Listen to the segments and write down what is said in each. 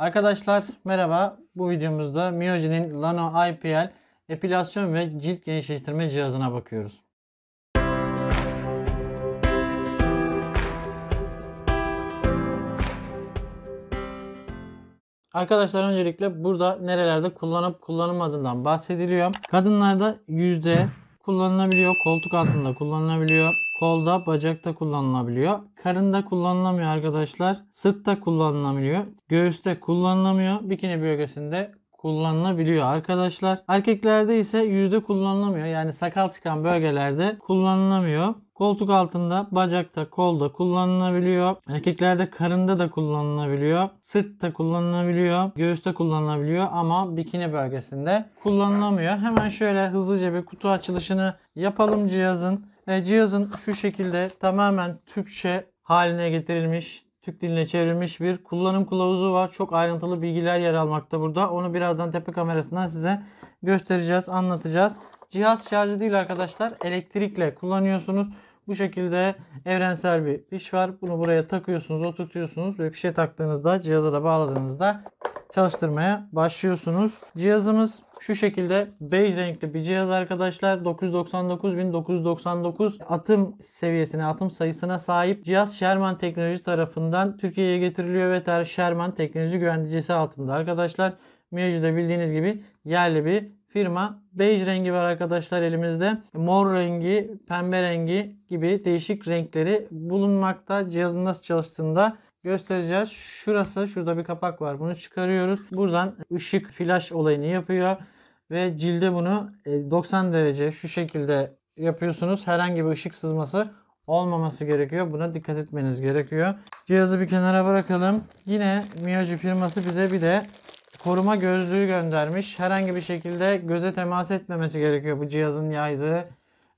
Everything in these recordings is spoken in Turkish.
Arkadaşlar merhaba. Bu videomuzda Miyoji'nin Lano IPL epilasyon ve cilt genişleştirme cihazına bakıyoruz. Arkadaşlar öncelikle burada nerelerde kullanıp kullanılmadığından bahsediliyor. Kadınlarda yüzde kullanılabiliyor, koltuk altında kullanılabiliyor kolda, bacakta kullanılabiliyor. Karında kullanılamıyor arkadaşlar. Sırtta kullanılamıyor. Göğüste kullanılamıyor. Bikini bölgesinde kullanılabiliyor arkadaşlar. Erkeklerde ise yüzde kullanılamıyor. Yani sakal çıkan bölgelerde kullanılamıyor. Koltuk altında, bacakta, kolda kullanılabiliyor. Erkeklerde karında da kullanılabiliyor. Sırtta kullanılabiliyor. Göğüste kullanılabiliyor ama bikini bölgesinde kullanılamıyor. Hemen şöyle hızlıca bir kutu açılışını yapalım cihazın. E, cihazın şu şekilde tamamen Türkçe haline getirilmiş, Türk diline çevrilmiş bir kullanım kılavuzu var. Çok ayrıntılı bilgiler yer almakta burada. Onu birazdan tepe kamerasından size göstereceğiz, anlatacağız. Cihaz şarjı değil arkadaşlar. Elektrikle kullanıyorsunuz. Bu şekilde evrensel bir piş var. Bunu buraya takıyorsunuz, oturtuyorsunuz ve pişe taktığınızda, cihaza da bağladığınızda çalıştırmaya başlıyorsunuz. Cihazımız şu şekilde bej renkli bir cihaz arkadaşlar. 999.999 atım seviyesine, atım sayısına sahip. Cihaz Sherman Teknoloji tarafından Türkiye'ye getiriliyor ve Sherman Teknoloji güvencesi altında arkadaşlar. Mevcut da bildiğiniz gibi yerli bir firma. Bej rengi var arkadaşlar elimizde. Mor rengi, pembe rengi gibi değişik renkleri bulunmakta. Cihazın nasıl çalıştığında göstereceğiz. Şurası, şurada bir kapak var. Bunu çıkarıyoruz. Buradan ışık flash olayını yapıyor. Ve cilde bunu 90 e, derece şu şekilde yapıyorsunuz. Herhangi bir ışık sızması olmaması gerekiyor. Buna dikkat etmeniz gerekiyor. Cihazı bir kenara bırakalım. Yine Miyoji firması bize bir de koruma gözlüğü göndermiş. Herhangi bir şekilde göze temas etmemesi gerekiyor bu cihazın yaydığı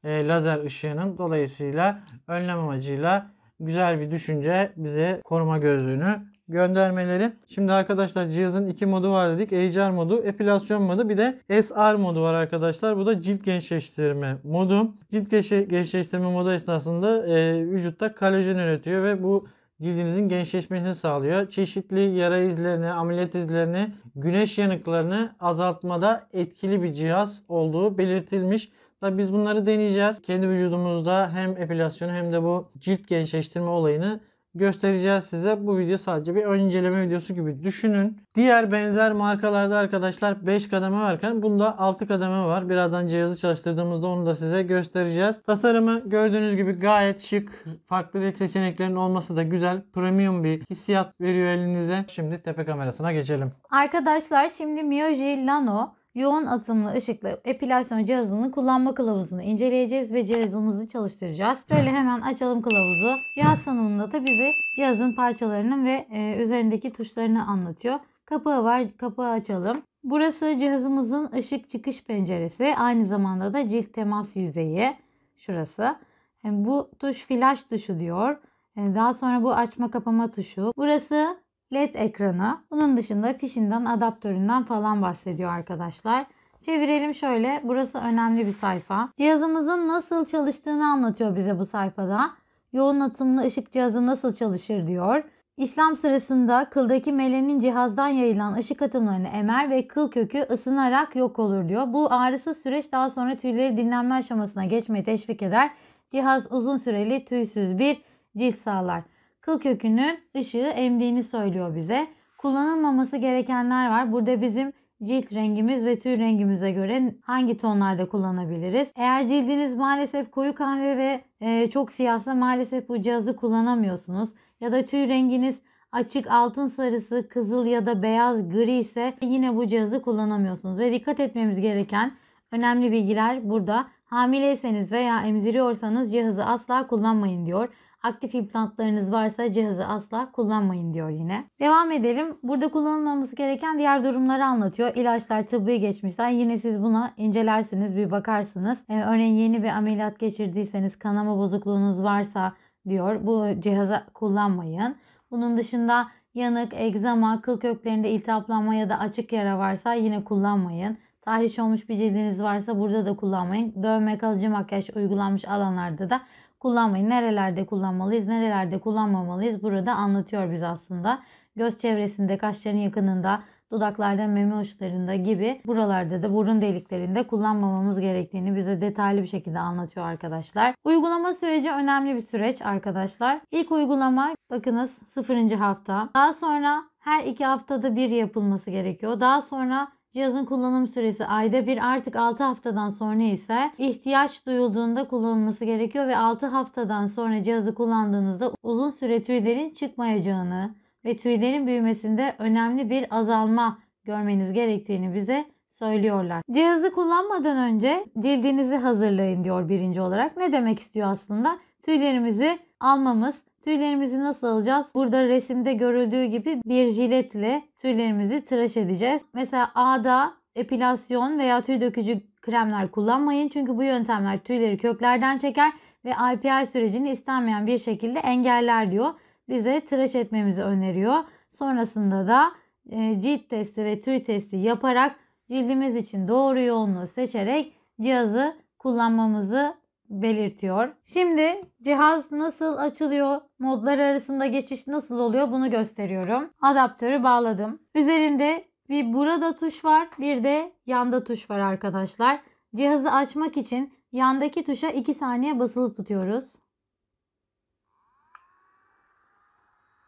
e, lazer ışığının. Dolayısıyla önlem amacıyla güzel bir düşünce bize koruma gözlüğünü göndermeleri. Şimdi arkadaşlar cihazın iki modu var dedik. HR modu, epilasyon modu bir de SR modu var arkadaşlar. Bu da cilt gençleştirme modu. Cilt gençleştirme modu esnasında e, vücutta kolajen üretiyor ve bu cildinizin gençleşmesini sağlıyor. Çeşitli yara izlerini, ameliyat izlerini, güneş yanıklarını azaltmada etkili bir cihaz olduğu belirtilmiş. Tabi biz bunları deneyeceğiz. Kendi vücudumuzda hem epilasyonu hem de bu cilt gençleştirme olayını göstereceğiz size. Bu video sadece bir ön inceleme videosu gibi düşünün. Diğer benzer markalarda arkadaşlar 5 kademe varken bunda 6 kademe var. Birazdan cihazı çalıştırdığımızda onu da size göstereceğiz. Tasarımı gördüğünüz gibi gayet şık. Farklı renk seçeneklerinin olması da güzel. Premium bir hissiyat veriyor elinize. Şimdi tepe kamerasına geçelim. Arkadaşlar şimdi Miyoji Lano Yoğun atımlı ışıklı epilasyon cihazını kullanma kılavuzunu inceleyeceğiz ve cihazımızı çalıştıracağız. Böyle hemen açalım kılavuzu. Cihaz tanımında da bize cihazın parçalarının ve e, üzerindeki tuşlarını anlatıyor. Kapağı var. Kapağı açalım. Burası cihazımızın ışık çıkış penceresi. Aynı zamanda da cilt temas yüzeyi. Şurası. Yani e, bu tuş flash tuşu diyor. E, daha sonra bu açma kapama tuşu. Burası led ekranı. Bunun dışında fişinden adaptöründen falan bahsediyor arkadaşlar. Çevirelim şöyle. Burası önemli bir sayfa. Cihazımızın nasıl çalıştığını anlatıyor bize bu sayfada. Yoğun atımlı ışık cihazı nasıl çalışır diyor. İşlem sırasında kıldaki melanin cihazdan yayılan ışık atımlarını emer ve kıl kökü ısınarak yok olur diyor. Bu ağrısız süreç daha sonra tüyleri dinlenme aşamasına geçmeyi teşvik eder. Cihaz uzun süreli tüysüz bir cilt sağlar kıl kökünün ışığı emdiğini söylüyor bize. Kullanılmaması gerekenler var. Burada bizim cilt rengimiz ve tüy rengimize göre hangi tonlarda kullanabiliriz. Eğer cildiniz maalesef koyu kahve ve e, çok siyahsa maalesef bu cihazı kullanamıyorsunuz. Ya da tüy renginiz açık altın sarısı, kızıl ya da beyaz gri ise yine bu cihazı kullanamıyorsunuz. Ve dikkat etmemiz gereken önemli bilgiler burada. Hamileyseniz veya emziriyorsanız cihazı asla kullanmayın diyor. Aktif implantlarınız varsa cihazı asla kullanmayın diyor yine. Devam edelim. Burada kullanılmaması gereken diğer durumları anlatıyor. İlaçlar tıbbi geçmişler. Yine siz buna incelersiniz bir bakarsınız. Ee, örneğin yeni bir ameliyat geçirdiyseniz kanama bozukluğunuz varsa diyor. Bu cihaza kullanmayın. Bunun dışında yanık, egzama, kıl köklerinde iltihaplanma ya da açık yara varsa yine kullanmayın. Tahriş olmuş bir cildiniz varsa burada da kullanmayın. Dövme, kalıcı makyaj uygulanmış alanlarda da kullanmayı nerelerde kullanmalıyız, nerelerde kullanmamalıyız burada anlatıyor biz aslında. Göz çevresinde, kaşların yakınında, dudaklarda, meme uçlarında gibi buralarda da burun deliklerinde kullanmamamız gerektiğini bize detaylı bir şekilde anlatıyor arkadaşlar. Uygulama süreci önemli bir süreç arkadaşlar. İlk uygulama bakınız 0. hafta. Daha sonra her iki haftada bir yapılması gerekiyor. Daha sonra Cihazın kullanım süresi ayda bir artık 6 haftadan sonra ise ihtiyaç duyulduğunda kullanılması gerekiyor ve 6 haftadan sonra cihazı kullandığınızda uzun süre tüylerin çıkmayacağını ve tüylerin büyümesinde önemli bir azalma görmeniz gerektiğini bize söylüyorlar. Cihazı kullanmadan önce cildinizi hazırlayın diyor birinci olarak. Ne demek istiyor aslında? Tüylerimizi almamız, Tüylerimizi nasıl alacağız? Burada resimde görüldüğü gibi bir jiletle tüylerimizi tıraş edeceğiz. Mesela A'da epilasyon veya tüy dökücü kremler kullanmayın. Çünkü bu yöntemler tüyleri köklerden çeker ve IPI sürecini istenmeyen bir şekilde engeller diyor. Bize tıraş etmemizi öneriyor. Sonrasında da e, cilt testi ve tüy testi yaparak cildimiz için doğru yoğunluğu seçerek cihazı kullanmamızı belirtiyor. Şimdi cihaz nasıl açılıyor, modlar arasında geçiş nasıl oluyor bunu gösteriyorum. Adaptörü bağladım. Üzerinde bir burada tuş var bir de yanda tuş var arkadaşlar. Cihazı açmak için yandaki tuşa 2 saniye basılı tutuyoruz.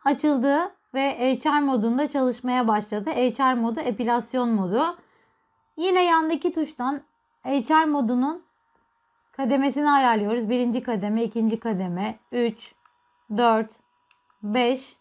Açıldı ve HR modunda çalışmaya başladı. HR modu epilasyon modu. Yine yandaki tuştan HR modunun Kademesini ayarlıyoruz. Birinci kademe, ikinci kademe, 3, 4, 5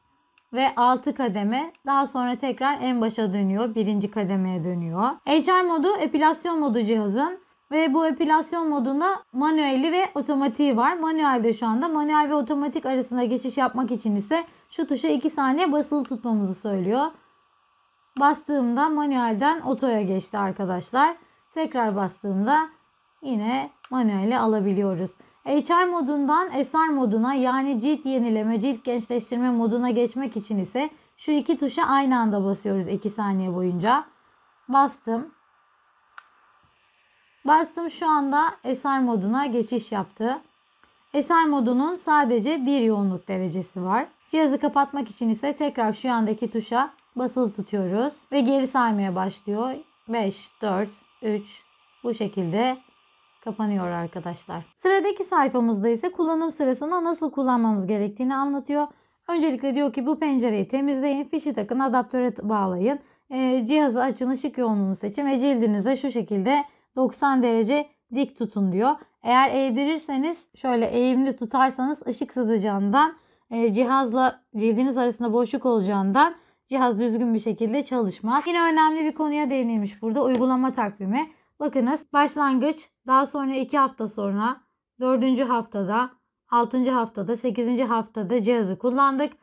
ve 6 kademe. Daha sonra tekrar en başa dönüyor. Birinci kademeye dönüyor. HR modu epilasyon modu cihazın. Ve bu epilasyon modunda manueli ve otomatiği var. Manuelde şu anda manuel ve otomatik arasında geçiş yapmak için ise şu tuşa 2 saniye basılı tutmamızı söylüyor. Bastığımda manuelden otoya geçti arkadaşlar. Tekrar bastığımda yine manuel alabiliyoruz. HR modundan SR moduna yani cilt yenileme, cilt gençleştirme moduna geçmek için ise şu iki tuşa aynı anda basıyoruz 2 saniye boyunca. Bastım. Bastım şu anda SR moduna geçiş yaptı. SR modunun sadece bir yoğunluk derecesi var. Cihazı kapatmak için ise tekrar şu yandaki tuşa basılı tutuyoruz ve geri saymaya başlıyor. 5, 4, 3 bu şekilde kapanıyor arkadaşlar. Sıradaki sayfamızda ise kullanım sırasında nasıl kullanmamız gerektiğini anlatıyor. Öncelikle diyor ki bu pencereyi temizleyin, fişi takın, adaptöre bağlayın, e, cihazı açın, ışık yoğunluğunu seçin ve cildinize şu şekilde 90 derece dik tutun diyor. Eğer eğdirirseniz şöyle eğimli tutarsanız ışık sızacağından e, cihazla cildiniz arasında boşluk olacağından cihaz düzgün bir şekilde çalışmaz. Yine önemli bir konuya değinilmiş burada uygulama takvimi. Bakınız başlangıç daha sonra 2 hafta sonra 4. haftada 6. haftada 8. haftada cihazı kullandık.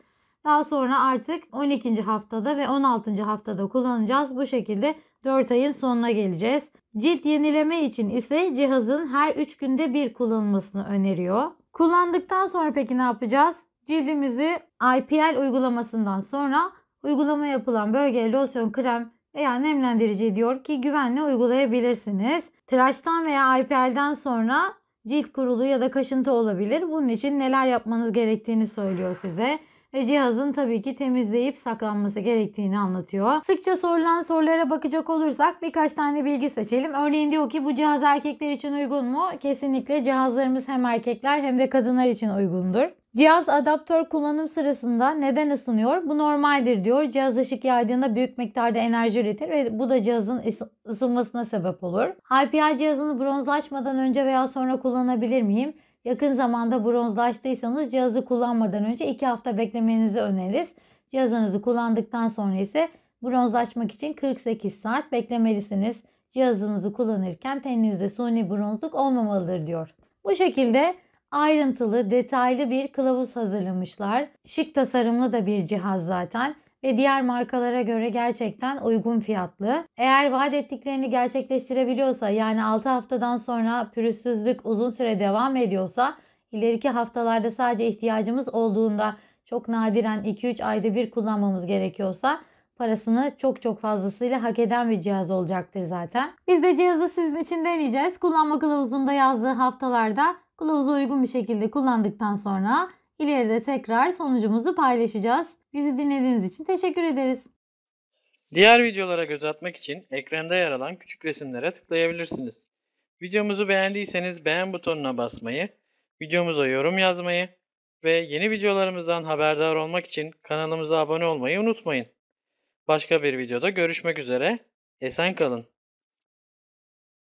Daha sonra artık 12. haftada ve 16. haftada kullanacağız. Bu şekilde 4 ayın sonuna geleceğiz. Cilt yenileme için ise cihazın her 3 günde bir kullanılmasını öneriyor. Kullandıktan sonra peki ne yapacağız? Cildimizi IPL uygulamasından sonra uygulama yapılan bölgeye losyon, krem veya nemlendirici diyor ki güvenle uygulayabilirsiniz. Tıraştan veya IPL'den sonra cilt kurulu ya da kaşıntı olabilir. Bunun için neler yapmanız gerektiğini söylüyor size ve cihazın tabii ki temizleyip saklanması gerektiğini anlatıyor. Sıkça sorulan sorulara bakacak olursak birkaç tane bilgi seçelim. Örneğin diyor ki bu cihaz erkekler için uygun mu? Kesinlikle cihazlarımız hem erkekler hem de kadınlar için uygundur. Cihaz adaptör kullanım sırasında neden ısınıyor? Bu normaldir diyor. Cihaz ışık yaydığında büyük miktarda enerji üretir ve bu da cihazın ısınmasına sebep olur. IPI cihazını bronzlaşmadan önce veya sonra kullanabilir miyim? Yakın zamanda bronzlaştıysanız cihazı kullanmadan önce 2 hafta beklemenizi öneririz. Cihazınızı kullandıktan sonra ise bronzlaşmak için 48 saat beklemelisiniz. Cihazınızı kullanırken teninizde suni bronzluk olmamalıdır diyor. Bu şekilde ayrıntılı, detaylı bir kılavuz hazırlamışlar. Şık tasarımlı da bir cihaz zaten ve diğer markalara göre gerçekten uygun fiyatlı. Eğer vaat ettiklerini gerçekleştirebiliyorsa yani 6 haftadan sonra pürüzsüzlük uzun süre devam ediyorsa ileriki haftalarda sadece ihtiyacımız olduğunda çok nadiren 2-3 ayda bir kullanmamız gerekiyorsa parasını çok çok fazlasıyla hak eden bir cihaz olacaktır zaten. Biz de cihazı sizin için deneyeceğiz. Kullanma kılavuzunda yazdığı haftalarda Kılavuzu uygun bir şekilde kullandıktan sonra ileride tekrar sonucumuzu paylaşacağız. Bizi dinlediğiniz için teşekkür ederiz. Diğer videolara göz atmak için ekranda yer alan küçük resimlere tıklayabilirsiniz. Videomuzu beğendiyseniz beğen butonuna basmayı, videomuza yorum yazmayı ve yeni videolarımızdan haberdar olmak için kanalımıza abone olmayı unutmayın. Başka bir videoda görüşmek üzere, esen kalın.